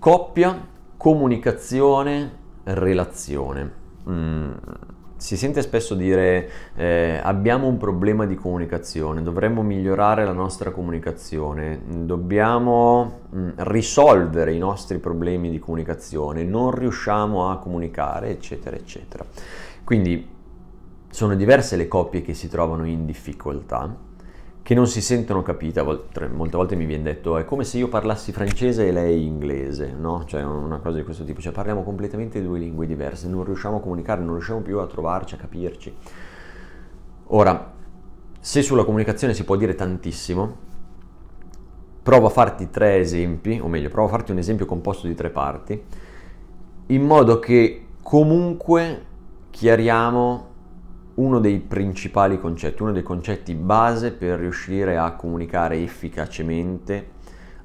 Coppia, comunicazione, relazione. Mm, si sente spesso dire eh, abbiamo un problema di comunicazione, dovremmo migliorare la nostra comunicazione, dobbiamo mm, risolvere i nostri problemi di comunicazione, non riusciamo a comunicare, eccetera, eccetera. Quindi sono diverse le coppie che si trovano in difficoltà che non si sentono capite, molte volte mi viene detto è come se io parlassi francese e lei inglese, no? Cioè una cosa di questo tipo, cioè parliamo completamente due lingue diverse, non riusciamo a comunicare, non riusciamo più a trovarci, a capirci. Ora, se sulla comunicazione si può dire tantissimo, provo a farti tre esempi, o meglio, provo a farti un esempio composto di tre parti, in modo che comunque chiariamo uno dei principali concetti, uno dei concetti base per riuscire a comunicare efficacemente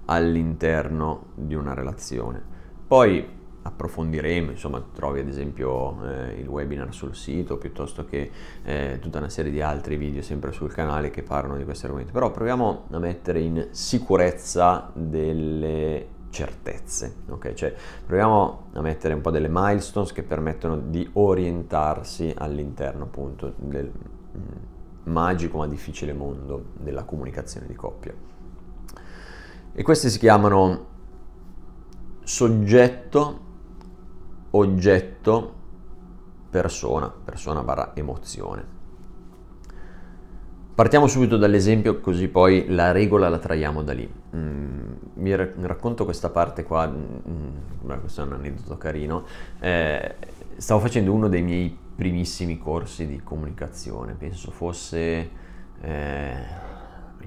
all'interno di una relazione. Poi approfondiremo, insomma trovi ad esempio eh, il webinar sul sito piuttosto che eh, tutta una serie di altri video sempre sul canale che parlano di questi argomenti, però proviamo a mettere in sicurezza delle certezze. Okay? Cioè, proviamo a mettere un po' delle milestones che permettono di orientarsi all'interno appunto del mm, magico ma difficile mondo della comunicazione di coppia. E queste si chiamano soggetto, oggetto, persona, persona barra emozione. Partiamo subito dall'esempio così poi la regola la traiamo da lì. Mm, mi racconto questa parte qua, mm, mm, questo è un aneddoto carino. Eh, stavo facendo uno dei miei primissimi corsi di comunicazione, penso fosse... Eh,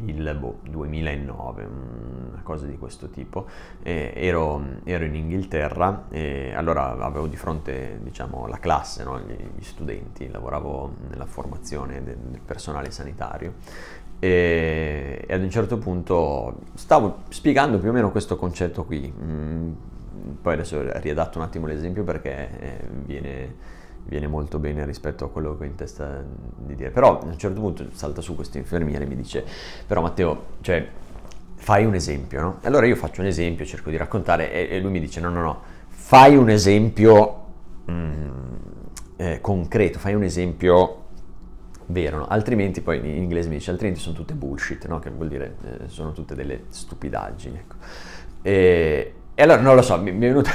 il boh, 2009, una cosa di questo tipo, ero, ero, in Inghilterra e allora avevo di fronte diciamo, la classe, no? gli, gli, studenti, lavoravo nella formazione del, del personale sanitario e, e, ad un certo punto stavo spiegando più o meno questo concetto qui, mm, poi adesso riadatto un attimo l'esempio perché eh, viene viene molto bene rispetto a quello che ho in testa di dire. Però a un certo punto salta su questo infermiere e mi dice, però Matteo, cioè, fai un esempio, no? Allora io faccio un esempio, cerco di raccontare e, e lui mi dice, no, no, no, fai un esempio mm, eh, concreto, fai un esempio vero, no? altrimenti poi in inglese mi dice, altrimenti sono tutte bullshit, no? Che vuol dire, eh, sono tutte delle stupidaggini, ecco. E, e allora non lo so, mi, mi è venuto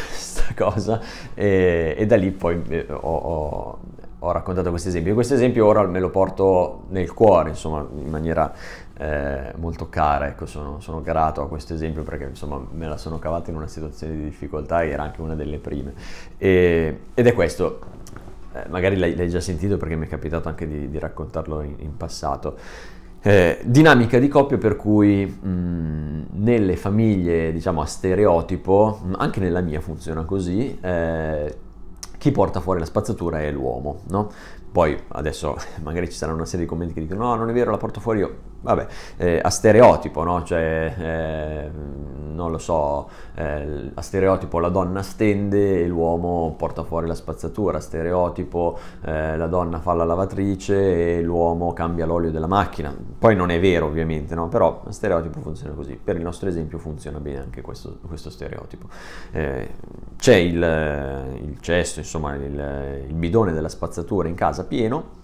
cosa e, e da lì poi eh, ho, ho, ho raccontato questo esempio. Questo esempio ora me lo porto nel cuore, insomma, in maniera eh, molto cara, ecco, sono, sono, grato a questo esempio perché insomma me la sono cavata in una situazione di difficoltà e era anche una delle prime. E, ed è questo, eh, magari l'hai, l'hai, già sentito perché mi è capitato anche di, di raccontarlo in, in passato eh, dinamica di coppia per cui mh, mm, nelle famiglie, diciamo, a stereotipo, mm, anche nella mia funziona così, eh, chi porta fuori la spazzatura è l'uomo, no? Poi adesso magari ci saranno una serie di commenti che dicono no, non è vero, la porto fuori io vabbè, eh, a stereotipo, no? Cioè, eh, non lo so, eh, a stereotipo la donna stende e l'uomo porta fuori la spazzatura, a stereotipo eh, la donna fa la lavatrice e l'uomo cambia l'olio della macchina. Poi non è vero ovviamente, no? Però a stereotipo funziona così. Per il nostro esempio funziona bene anche questo, questo stereotipo. Eh, c'è il, eh, il, cesto, insomma, il, il bidone della spazzatura in casa pieno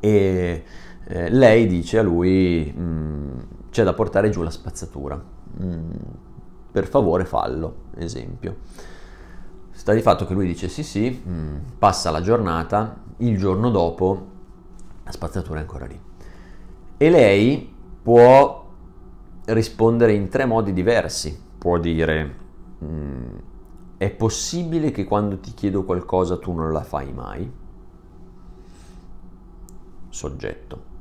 e eh, lei dice a lui mh, mm, c'è da portare giù la spazzatura, mh, mm, per favore fallo, esempio. Sta di fatto che lui dice sì sì, mh, mm, passa la giornata, il giorno dopo la spazzatura è ancora lì. E lei può rispondere in tre modi diversi, può dire è possibile che quando ti chiedo qualcosa tu non la fai mai? Soggetto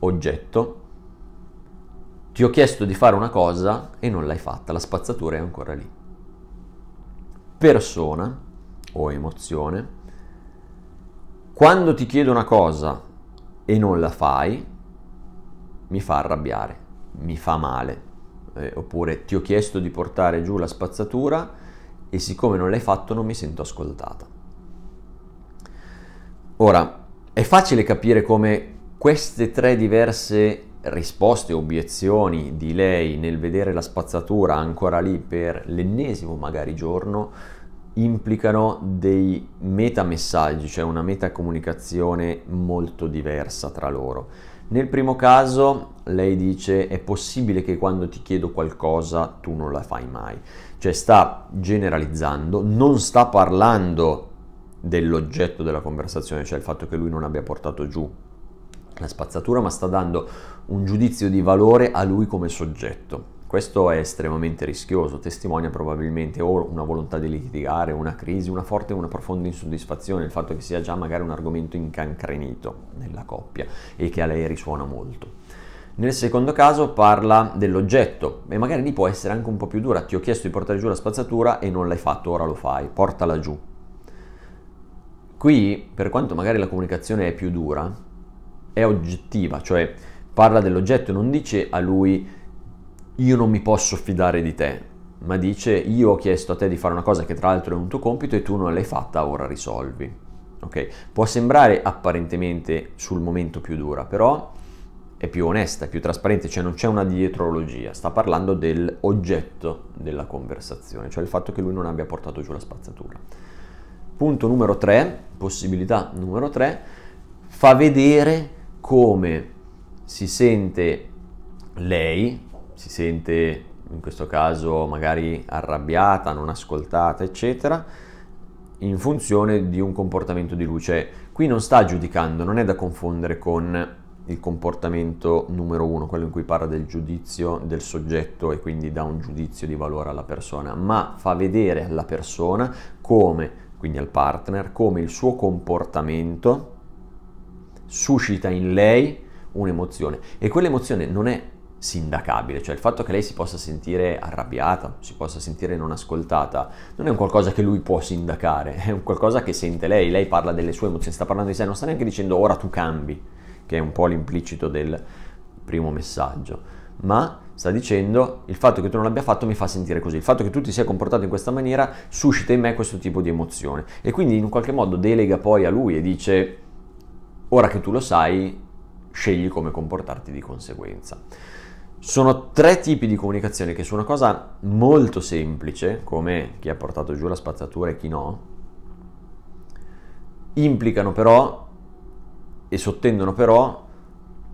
oggetto, ti ho chiesto di fare una cosa e non l'hai fatta, la spazzatura è ancora lì. Persona o emozione, quando ti chiedo una cosa e non la fai, mi fa arrabbiare, mi fa male. Eh, oppure ti ho chiesto di portare giù la spazzatura e siccome non l'hai fatto non mi sento ascoltata. Ora, è facile capire come queste tre diverse risposte, obiezioni di lei nel vedere la spazzatura ancora lì per l'ennesimo magari giorno implicano dei metamessaggi, cioè una metacomunicazione molto diversa tra loro. Nel primo caso lei dice è possibile che quando ti chiedo qualcosa tu non la fai mai, cioè sta generalizzando, non sta parlando dell'oggetto della conversazione, cioè il fatto che lui non abbia portato giù la spazzatura, ma sta dando un giudizio di valore a lui come soggetto. Questo è estremamente rischioso, testimonia probabilmente o una volontà di litigare, una crisi, una forte e una profonda insoddisfazione, il fatto che sia già magari un argomento incancrenito nella coppia e che a lei risuona molto. Nel secondo caso parla dell'oggetto e magari lì può essere anche un po' più dura, ti ho chiesto di portare giù la spazzatura e non l'hai fatto, ora lo fai, portala giù. Qui, per quanto magari la comunicazione è più dura, è oggettiva, cioè parla dell'oggetto e non dice a lui io non mi posso fidare di te, ma dice io ho chiesto a te di fare una cosa che tra l'altro è un tuo compito e tu non l'hai fatta, ora risolvi. Okay? Può sembrare apparentemente sul momento più dura, però è più onesta, è più trasparente, cioè non c'è una dietrologia, sta parlando dell'oggetto della conversazione, cioè il fatto che lui non abbia portato giù la spazzatura. Punto numero 3, possibilità numero 3, fa vedere come si sente lei, si sente in questo caso magari arrabbiata, non ascoltata, eccetera, in funzione di un comportamento di luce. Qui non sta giudicando, non è da confondere con il comportamento numero uno, quello in cui parla del giudizio del soggetto e quindi dà un giudizio di valore alla persona, ma fa vedere alla persona come, quindi al partner, come il suo comportamento suscita in lei un'emozione e quell'emozione non è sindacabile, cioè il fatto che lei si possa sentire arrabbiata, si possa sentire non ascoltata, non è un qualcosa che lui può sindacare, è un qualcosa che sente lei, lei parla delle sue emozioni, sta parlando di sé, non sta neanche dicendo ora tu cambi, che è un po' l'implicito del primo messaggio, ma sta dicendo il fatto che tu non l'abbia fatto mi fa sentire così, il fatto che tu ti sia comportato in questa maniera suscita in me questo tipo di emozione e quindi in un qualche modo delega poi a lui e dice Ora che tu lo sai, scegli come comportarti di conseguenza. Sono tre tipi di comunicazione che su una cosa molto semplice, come chi ha portato giù la spazzatura e chi no, implicano però e sottendono però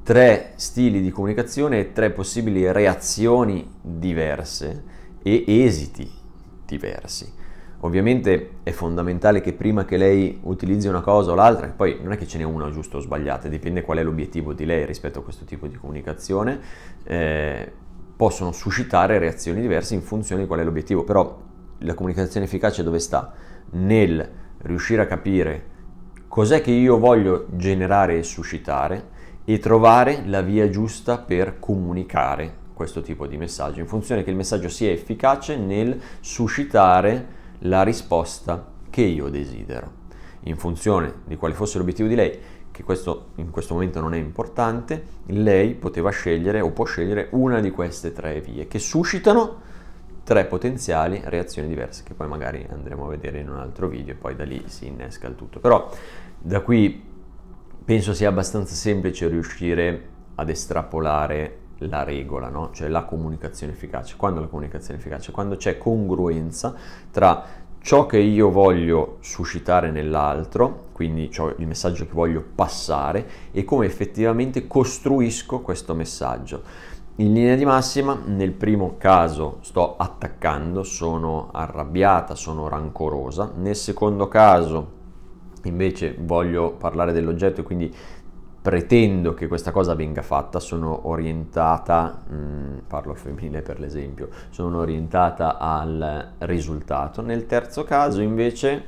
tre stili di comunicazione e tre possibili reazioni diverse e esiti diversi. Ovviamente è fondamentale che prima che lei utilizzi una cosa o l'altra, poi non è che ce n'è una giusta o sbagliata, dipende qual è l'obiettivo di lei rispetto a questo tipo di comunicazione, eh, possono suscitare reazioni diverse in funzione di qual è l'obiettivo, però la comunicazione efficace dove sta? Nel riuscire a capire cos'è che io voglio generare e suscitare e trovare la via giusta per comunicare questo tipo di messaggio, in funzione che il messaggio sia efficace nel suscitare la risposta che io desidero. In funzione di quale fosse l'obiettivo di lei, che questo in questo momento non è importante, lei poteva scegliere o può scegliere una di queste tre vie che suscitano tre potenziali reazioni diverse che poi magari andremo a vedere in un altro video e poi da lì si innesca il tutto. Però da qui penso sia abbastanza semplice riuscire ad estrapolare la regola, no? cioè la comunicazione efficace. Quando la comunicazione efficace? Quando c'è congruenza tra ciò che io voglio suscitare nell'altro, quindi il messaggio che voglio passare e come effettivamente costruisco questo messaggio. In linea di massima, nel primo caso sto attaccando, sono arrabbiata, sono rancorosa, nel secondo caso invece voglio parlare dell'oggetto e quindi pretendo che questa cosa venga fatta, sono orientata, mh, mm, parlo femminile per l'esempio, sono orientata al risultato. Nel terzo caso invece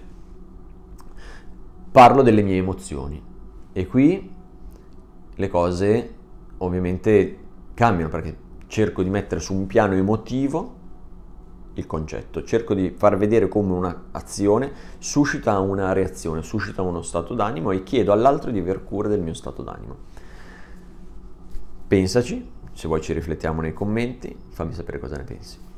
parlo delle mie emozioni e qui le cose ovviamente cambiano perché cerco di mettere su un piano emotivo il concetto, cerco di far vedere come un'azione suscita una reazione, suscita uno stato d'animo e chiedo all'altro di aver cura del mio stato d'animo. Pensaci, se vuoi ci riflettiamo nei commenti, fammi sapere cosa ne pensi.